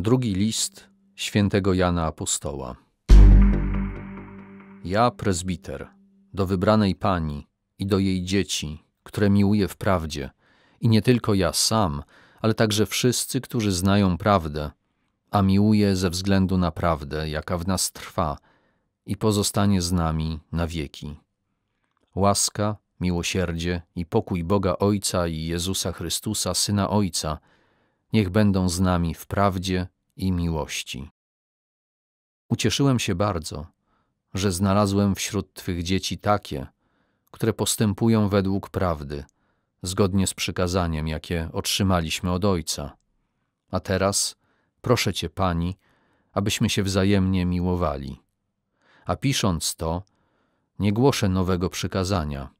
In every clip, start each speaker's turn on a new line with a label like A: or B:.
A: Drugi list świętego Jana Apostoła. Ja, prezbiter, do wybranej pani i do jej dzieci, które miłuję w prawdzie, i nie tylko ja sam, ale także wszyscy, którzy znają prawdę, a miłuję ze względu na prawdę, jaka w nas trwa i pozostanie z nami na wieki. Łaska, miłosierdzie i pokój Boga Ojca i Jezusa Chrystusa, Syna Ojca – niech będą z nami w prawdzie i miłości. Ucieszyłem się bardzo, że znalazłem wśród Twych dzieci takie, które postępują według prawdy, zgodnie z przykazaniem, jakie otrzymaliśmy od Ojca. A teraz proszę Cię, Pani, abyśmy się wzajemnie miłowali. A pisząc to, nie głoszę nowego przykazania,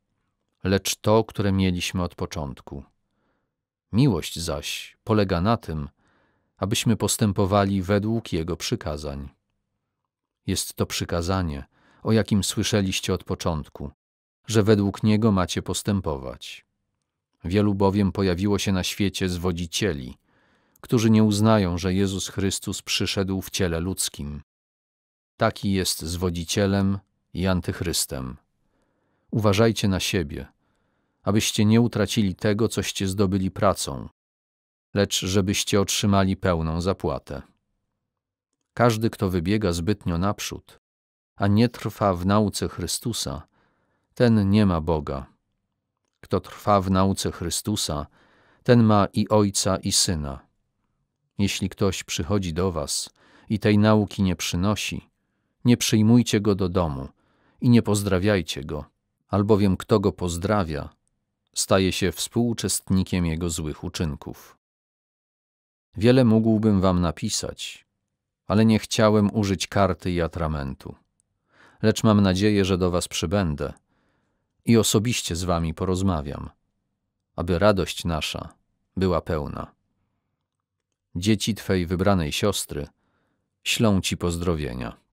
A: lecz to, które mieliśmy od początku. Miłość zaś polega na tym, abyśmy postępowali według Jego przykazań. Jest to przykazanie, o jakim słyszeliście od początku, że według niego macie postępować. Wielu bowiem pojawiło się na świecie zwodzicieli, którzy nie uznają, że Jezus Chrystus przyszedł w ciele ludzkim. Taki jest zwodzicielem i antychrystem. Uważajcie na siebie – abyście nie utracili tego, coście zdobyli pracą, lecz żebyście otrzymali pełną zapłatę. Każdy, kto wybiega zbytnio naprzód, a nie trwa w nauce Chrystusa, ten nie ma Boga. Kto trwa w nauce Chrystusa, ten ma i Ojca, i Syna. Jeśli ktoś przychodzi do Was i tej nauki nie przynosi, nie przyjmujcie go do domu i nie pozdrawiajcie go, albowiem kto go pozdrawia, staje się współuczestnikiem jego złych uczynków. Wiele mógłbym wam napisać, ale nie chciałem użyć karty i atramentu. Lecz mam nadzieję, że do was przybędę i osobiście z wami porozmawiam, aby radość nasza była pełna. Dzieci twej wybranej siostry ślą ci pozdrowienia.